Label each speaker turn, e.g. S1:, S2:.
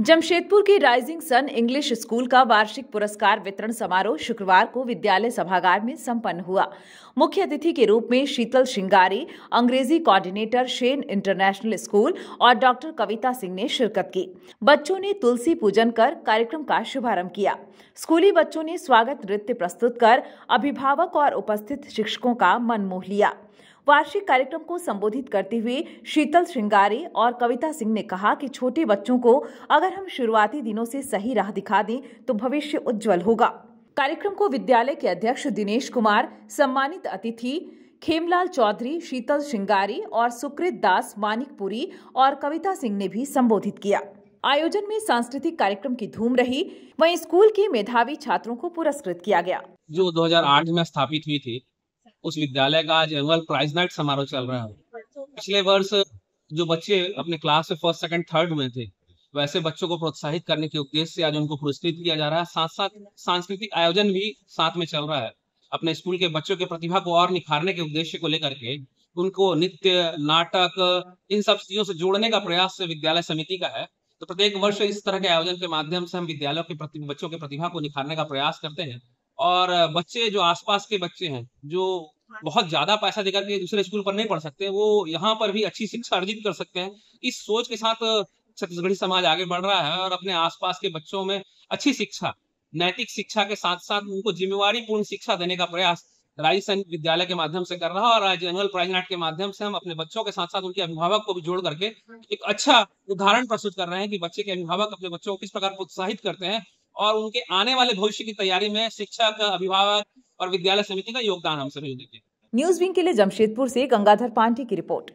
S1: जमशेदपुर के rising sun English school का वार्षिक पुरस्कार वितरण समारोह शुक्रवार को विद्यालय सभागार में संपन्न हुआ मुख्य अतिथि के रूप में शीतल शिंगारी अंग्रेजी कोऑर्डिनेटर शेन इंटरनेशनल स्कूल और डॉक्टर कविता सिंह ने शिरकत की बच्चों ने तुलसी पूजन कर कार्यक्रम का शुभारंभ किया स्कूली बच्चों ने स्वागत नृत्य प्रस्तुत कर अभिभावक और उपस्थित शिक्षकों का मन मोह लिया वार्षिक कार्यक्रम को संबोधित करते हुए शीतल श्रृंगारे और कविता सिंह ने कहा कि छोटे बच्चों को अगर हम शुरुआती दिनों से सही राह दिखा दें तो भविष्य उज्जवल होगा कार्यक्रम को विद्यालय के अध्यक्ष दिनेश कुमार सम्मानित अतिथि खेमलाल चौधरी शीतल श्रृंगारी और सुकृत दास मानिकपुरी और कविता सिंह ने भी संबोधित किया आयोजन में सांस्कृतिक कार्यक्रम की धूम रही वहीं स्कूल के मेधावी छात्रों को पुरस्कृत किया गया
S2: जो 2008 में स्थापित हुई थी उस विद्यालय का आज एनुअल प्राइज नाइट समारोह चल रहा है पिछले वर्ष जो बच्चे अपने क्लास में फर्स्ट सेकंड थर्ड में थे वैसे बच्चों को प्रोत्साहित करने के उद्देश्य से आज उनको पुरस्कृत किया जा रहा है साथ साथ सांस्कृतिक आयोजन भी साथ में चल रहा है अपने स्कूल के बच्चों के प्रतिभा को और निखारने के उद्देश्य को लेकर के उनको नृत्य नाटक इन सब चीजों से जोड़ने का प्रयास विद्यालय समिति का है तो प्रत्येक वर्ष इस तरह के आयोजन के माध्यम से हम विद्यालयों के बच्चों के प्रतिभा को निखारने का प्रयास करते हैं और बच्चे जो आसपास के बच्चे हैं जो हाँ बहुत ज्यादा पैसा देकर के दूसरे स्कूल पर नहीं पढ़ सकते वो यहाँ पर भी अच्छी शिक्षा अर्जित कर सकते हैं इस सोच के साथ छत्तीसगढ़ी समाज आगे बढ़ रहा है और अपने आसपास के बच्चों में अच्छी शिक्षा नैतिक शिक्षा के साथ साथ उनको जिम्मेवारी पूर्ण शिक्षा देने का प्रयास राज्य सैनिक विद्यालय के माध्यम से कर रहा है और जनरल प्राइज नाट के माध्यम से हम अपने बच्चों के साथ साथ उनके अभिभावक को भी जोड़ करके हाँ एक अच्छा उदाहरण प्रस्तुत कर रहे हैं कि बच्चे के अभिभावक अपने बच्चों को किस प्रकार प्रोत्साहित करते हैं और उनके आने वाले भविष्य की तैयारी में शिक्षक अभिभावक और विद्यालय समिति का योगदान हम सभी देखें
S1: न्यूज विंग के लिए जमशेदपुर से गंगाधर पांडे की रिपोर्ट